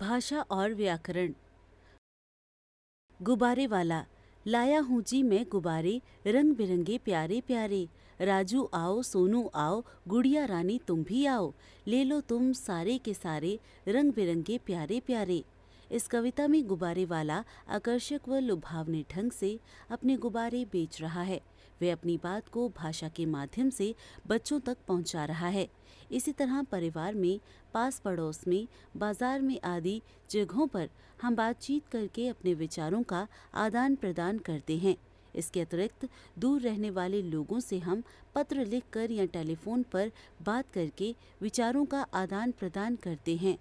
भाषा और व्याकरण गुब्बारे वाला लाया हूँ जी मैं गुब्बारे रंग बिरंगे प्यारे प्यारे राजू आओ सोनू आओ गुड़िया रानी तुम भी आओ ले लो तुम सारे के सारे रंग बिरंगे प्यारे प्यारे इस कविता में गुब्बारे वाला आकर्षक व लुभावने ढंग से अपने गुब्बारे बेच रहा है वे अपनी बात को भाषा के माध्यम से बच्चों तक पहुंचा रहा है इसी तरह परिवार में पास पड़ोस में बाजार में आदि जगहों पर हम बातचीत करके अपने विचारों का आदान प्रदान करते हैं इसके अतिरिक्त दूर रहने वाले लोगों से हम पत्र लिखकर या टेलीफोन पर बात करके विचारों का आदान प्रदान करते हैं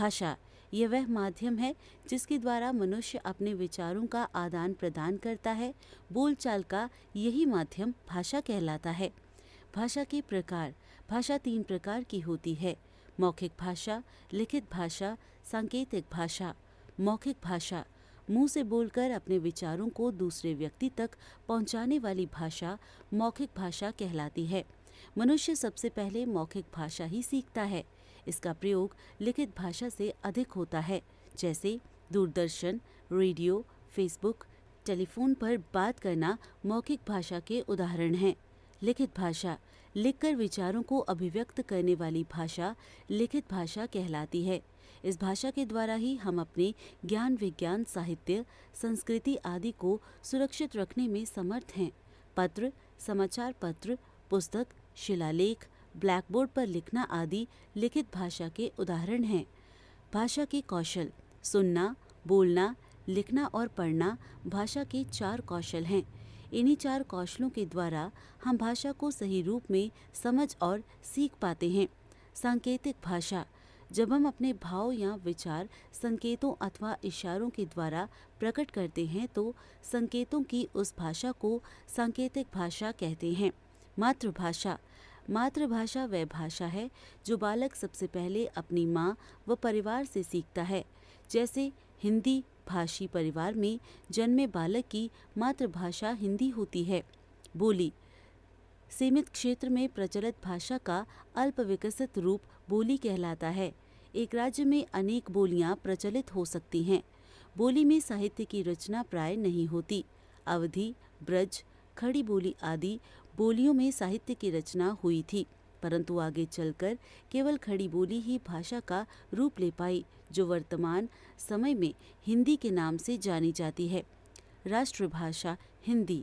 भाषा ये वह माध्यम है जिसके द्वारा मनुष्य अपने विचारों का आदान प्रदान करता है बोलचाल का यही माध्यम भाषा कहलाता है भाषा के प्रकार भाषा तीन प्रकार की होती है मौखिक भाषा लिखित भाषा सांकेतिक भाषा मौखिक भाषा मुंह से बोलकर अपने विचारों को दूसरे व्यक्ति तक पहुंचाने वाली भाषा मौखिक भाषा कहलाती है मनुष्य सबसे पहले मौखिक भाषा ही सीखता है इसका प्रयोग लिखित भाषा से अधिक होता है जैसे दूरदर्शन रेडियो फेसबुक टेलीफोन पर बात करना मौखिक भाषा के उदाहरण हैं लिखित भाषा लिखकर विचारों को अभिव्यक्त करने वाली भाषा लिखित भाषा कहलाती है इस भाषा के द्वारा ही हम अपने ज्ञान विज्ञान साहित्य संस्कृति आदि को सुरक्षित रखने में समर्थ हैं पत्र समाचार पत्र पुस्तक शिलालेख ब्लैकबोर्ड पर लिखना आदि लिखित भाषा के उदाहरण हैं भाषा के कौशल सुनना बोलना लिखना और पढ़ना भाषा के चार कौशल हैं इन्हीं चार कौशलों के द्वारा हम भाषा को सही रूप में समझ और सीख पाते हैं सांकेतिक भाषा जब हम अपने भाव या विचार संकेतों अथवा इशारों के द्वारा प्रकट करते हैं तो संकेतों की उस भाषा को सांकेतिक भाषा कहते हैं मातृभाषा मातृभाषा वह भाषा है जो बालक सबसे पहले अपनी माँ व परिवार से सीखता है जैसे हिंदी भाषी परिवार में जन्मे बालक की मातृभाषा हिंदी होती है बोली सीमित क्षेत्र में प्रचलित भाषा का अल्प विकसित रूप बोली कहलाता है एक राज्य में अनेक बोलियां प्रचलित हो सकती हैं बोली में साहित्य की रचना प्राय नहीं होती अवधि ब्रज खड़ी बोली आदि बोलियों में साहित्य की रचना हुई थी परंतु आगे चलकर केवल खड़ी बोली ही भाषा का रूप ले पाई जो वर्तमान समय में हिंदी के नाम से जानी जाती है राष्ट्रभाषा हिंदी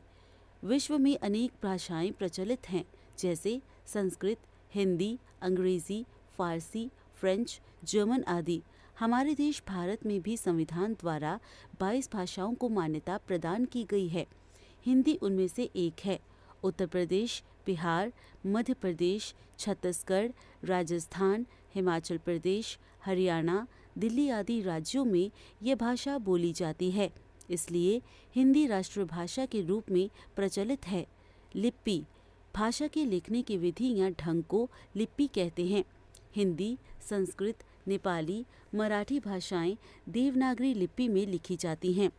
विश्व में अनेक भाषाएं प्रचलित हैं जैसे संस्कृत हिंदी अंग्रेजी फारसी फ्रेंच जर्मन आदि हमारे देश भारत में भी संविधान द्वारा 22 भाषाओं को मान्यता प्रदान की गई है हिंदी उनमें से एक है उत्तर प्रदेश बिहार मध्य प्रदेश छत्तीसगढ़ राजस्थान हिमाचल प्रदेश हरियाणा दिल्ली आदि राज्यों में ये भाषा बोली जाती है इसलिए हिंदी राष्ट्रभाषा के रूप में प्रचलित है लिपि भाषा के लिखने की विधि या ढंग को लिपि कहते हैं हिंदी संस्कृत नेपाली मराठी भाषाएं देवनागरी लिपि में लिखी जाती हैं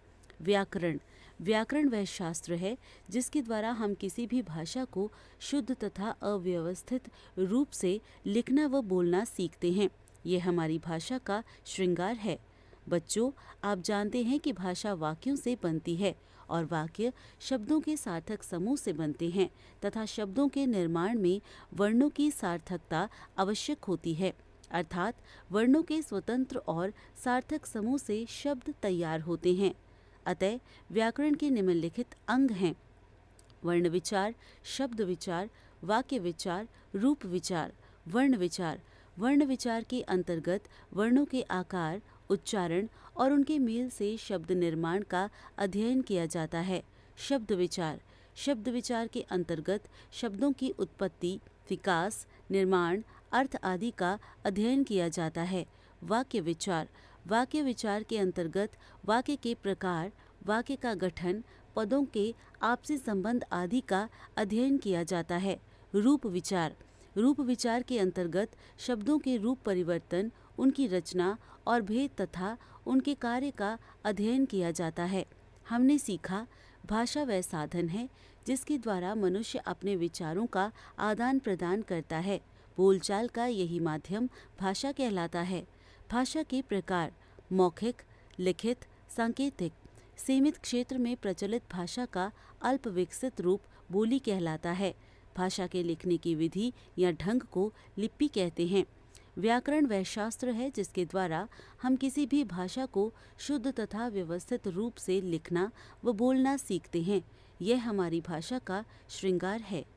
व्याकरण व्याकरण वह शास्त्र है जिसके द्वारा हम किसी भी भाषा को शुद्ध तथा अव्यवस्थित रूप से लिखना व बोलना सीखते हैं यह हमारी भाषा का श्रृंगार है बच्चों आप जानते हैं कि भाषा वाक्यों से बनती है और वाक्य शब्दों के सार्थक समूह से बनते हैं तथा शब्दों के निर्माण में वर्णों की सार्थकता आवश्यक होती है अर्थात वर्णों के स्वतंत्र और सार्थक समूह से शब्द तैयार होते हैं अतः व्याकरण के निम्नलिखित अंग हैं वर्ण विचार शब्द विचार वाक्य विचार रूप विचार वर्ण विचार वर्ण विचार के अंतर्गत वर्णों के आकार उच्चारण और उनके मेल से शब्द निर्माण का अध्ययन किया जाता है शब्द विचार शब्द विचार के अंतर्गत शब्दों की उत्पत्ति विकास निर्माण अर्थ आदि का अध्ययन किया जाता है वाक्य विचार वाक्य विचार के अंतर्गत वाक्य के प्रकार वाक्य का गठन पदों के आपसी संबंध आदि का अध्ययन किया जाता है रूप विचार रूप विचार के अंतर्गत शब्दों के रूप परिवर्तन उनकी रचना और भेद तथा उनके कार्य का अध्ययन किया जाता है हमने सीखा भाषा वह साधन है जिसके द्वारा मनुष्य अपने विचारों का आदान प्रदान करता है बोलचाल का यही माध्यम भाषा कहलाता है भाषा के प्रकार मौखिक लिखित सांकेतिक सीमित क्षेत्र में प्रचलित भाषा का अल्प विकसित रूप बोली कहलाता है भाषा के लिखने की विधि या ढंग को लिपि कहते हैं व्याकरण वह शास्त्र है जिसके द्वारा हम किसी भी भाषा को शुद्ध तथा व्यवस्थित रूप से लिखना व बोलना सीखते हैं यह हमारी भाषा का श्रृंगार है